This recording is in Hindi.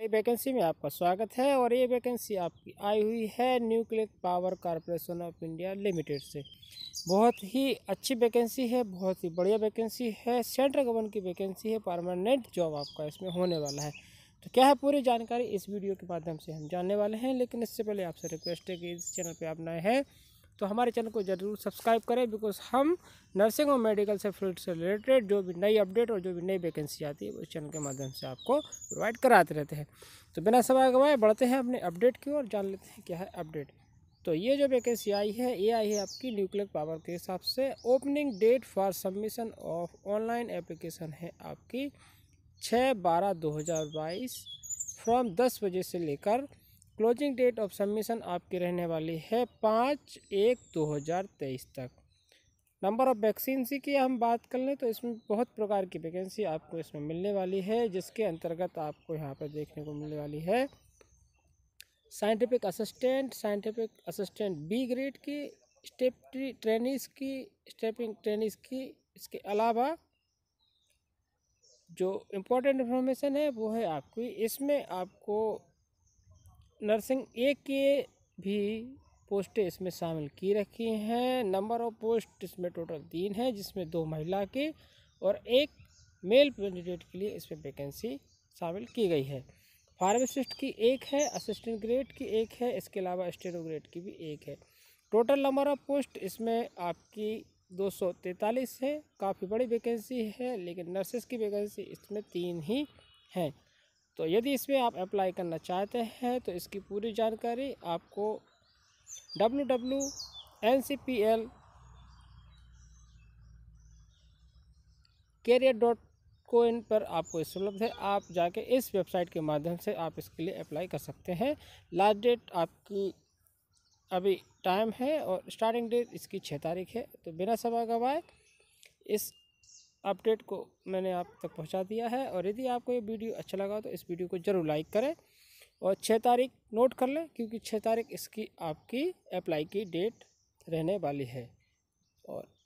नई वैकेंसी में आपका स्वागत है और ये वैकेंसी आपकी आई हुई है nuclear power corporation of India limited से बहुत ही अच्छी वैकेंसी है बहुत ही बढ़िया वैकेंसी है सेंट्रल गवर्नमेंट की वैकेंसी है परमानेंट जॉब आपका इसमें होने वाला है तो क्या है पूरी जानकारी इस वीडियो के माध्यम से हम जानने वाले हैं लेकिन इससे पहले आपसे रिक्वेस्ट है कि इस चैनल पर आप नए हैं तो हमारे चैनल को ज़रूर सब्सक्राइब करें बिकॉज हम नर्सिंग और मेडिकल से फील्ड से रिलेटेड जो भी नई अपडेट और जो भी नई वैकेंसी आती है उस चैनल के माध्यम से आपको प्रोवाइड कराते रहते हैं तो बिना समय गवाए बढ़ते हैं अपने अपडेट की ओर जान लेते हैं क्या है अपडेट तो ये जो वैकेंसी आई है ये आई है आपकी न्यूक्लियर पावर के हिसाब से opening date for submission of online application है आपकी छः बारह दो हज़ार बाईस फ्रॉम दस बजे से लेकर क्लोजिंग डेट ऑफ सबमिशन आपकी रहने वाली है पाँच एक दो हज़ार तेईस तक नंबर ऑफ़ वैक्सीनसी की हम बात कर लें तो इसमें बहुत प्रकार की वैकेंसी आपको इसमें मिलने वाली है जिसके अंतर्गत आपको यहाँ पर देखने को मिलने वाली है scientific assistant scientific assistant B grade की स्टेप ट्रेनिस की स्टेपिंग ट्रेनिस की इसके अलावा जो इम्पोर्टेंट इन्फॉर्मेशन है वो है आपकी इसमें आपको नर्सिंग ए के भी पोस्टें इसमें शामिल की रखी हैं नंबर ऑफ पोस्ट इसमें टोटल तीन है जिसमें दो महिला के और एक मेल कैंडिडेट के लिए इसमें वैकेंसी शामिल की गई है फार्मासिस्ट की एक है असिस्टेंट ग्रेड की एक है इसके अलावा स्टेनो ग्रेड की भी एक है टोटल नंबर ऑफ पोस्ट इसमें आपकी दो सौ है काफ़ी बड़ी वैकेंसी है लेकिन नर्सेस की वैकेंसी इसमें तीन ही हैं तो यदि इसमें आप अप्लाई करना चाहते हैं तो इसकी पूरी जानकारी आपको W W N C P L career dot co in पर आपको इस उपलब्ध है आप जाके इस वेबसाइट के माध्यम से आप इसके लिए अप्लाई कर सकते हैं लास्ट डेट आपकी अभी टाइम है और स्टार्टिंग डेट इसकी छः तारीख है तो बिना समय गवाए इस अपडेट को मैंने आप तक पहुंचा दिया है और यदि आपको ये वीडियो अच्छा लगा तो इस वीडियो को ज़रूर लाइक करें और छः तारीख नोट कर लें क्योंकि छः तारीख इसकी आपकी अप्लाई की डेट रहने वाली है और